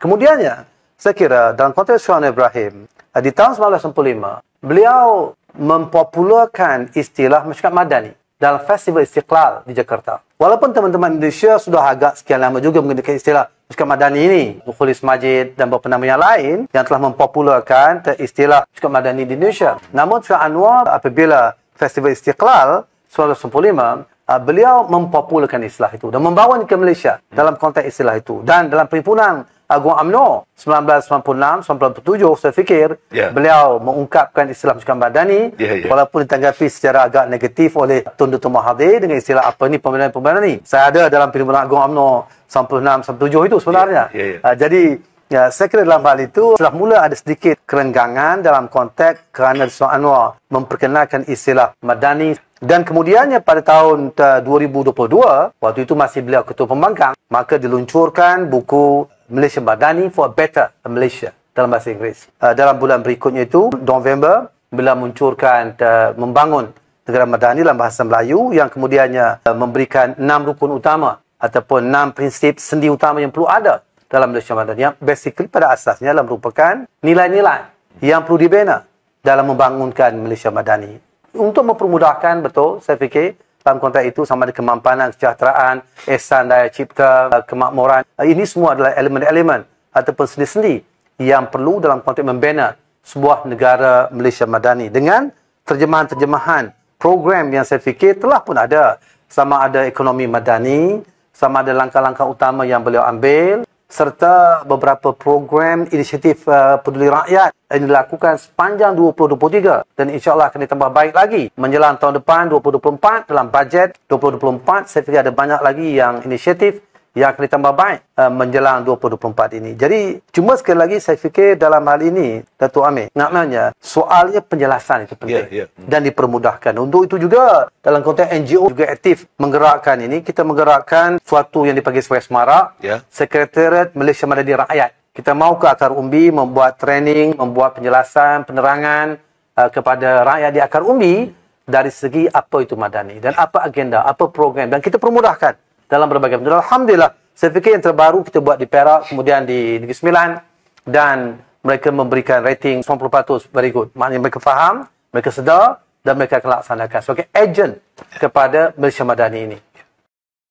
Kemudiannya, saya kira dalam konteks Syuan Ibrahim, di tahun 1995, beliau mempopularkan istilah masyarakat madani dalam festival istiqlal di Jakarta. Walaupun teman-teman Indonesia sudah agak sekian lama juga menggunakan istilah Masyarakat Madani ini, Bukulis Majid dan beberapa nama yang lain yang telah mempopularkan istilah Masyarakat Madani di Indonesia. Namun Syah Anwar apabila Festival Istiqlal 1995, ah, beliau mempopularkan istilah itu dan membawa ke Malaysia dalam konteks istilah itu. Dan dalam perhimpunan Agung UMNO 1996-1997 saya fikir yeah. beliau mengungkapkan Islam Sukan Badani yeah, yeah. walaupun ditanggapi secara agak negatif oleh Tun Dr. Mahathir dengan istilah apa ni pembinaan-pembinaan ni. Saya ada dalam perhimpunan Agung UMNO 1996-1997 itu sebenarnya. Yeah, yeah, yeah. Uh, jadi Ya, saya kira dalam hal itu setelah mula ada sedikit kerenggangan dalam konteks kerana Dato' Anwar memperkenalkan istilah Madani dan kemudiannya pada tahun 2022 eh, waktu itu masih beliau ketua pembangkang maka diluncurkan buku Malaysia Madani for a better Malaysia dalam bahasa Inggeris. Uh, dalam bulan berikutnya itu, November, bila muncurkan uh, membangun negara Madani dalam bahasa Melayu yang kemudiannya uh, memberikan enam rukun utama ataupun enam prinsip sendi utama yang perlu ada dalam Malaysia Madani yang basically pada asasnya adalah merupakan nilai-nilai yang perlu dibina dalam membangunkan Malaysia Madani. Untuk mempermudahkan, betul, saya fikir dalam konteks itu sama ada kemampanan, kesejahteraan, ihsan, daya cipta, eh, kemakmuran. Eh, ini semua adalah elemen-elemen ataupun sendi-sendi yang perlu dalam konteks membina sebuah negara Malaysia Madani dengan terjemahan-terjemahan program yang saya fikir telah pun ada sama ada ekonomi madani, sama ada langkah-langkah utama yang beliau ambil serta beberapa program inisiatif uh, peduli rakyat yang dilakukan sepanjang 2023 dan insyaAllah akan ditambah baik lagi menjelang tahun depan 2024 dalam bajet 2024 saya fikir ada banyak lagi yang inisiatif yang akan ditambah baik uh, menjelang 2024 ini. Jadi cuma sekali lagi saya fikir dalam hal ini Datuk Amir, maknanya soalnya penjelasan itu penting yeah, yeah. Hmm. dan dipermudahkan. Untuk itu juga dalam konteks NGO juga aktif menggerakkan ini, kita menggerakkan suatu yang dipanggil sebagai Semara, yeah. Sekretariat Malaysia Madani Rakyat. Kita mahu ke Akar Umbi membuat training, membuat penjelasan, penerangan uh, kepada rakyat di Akar Umbi dari segi apa itu Madani dan apa agenda, apa program dan kita permudahkan dalam berbagai macam. Alhamdulillah, saya fikir yang terbaru kita buat di Perak, kemudian di Negeri Sembilan dan mereka memberikan rating 90% very good. Maknanya mereka faham, mereka sedar dan mereka akan laksanakan sebagai agent kepada Malaysia Madani ini.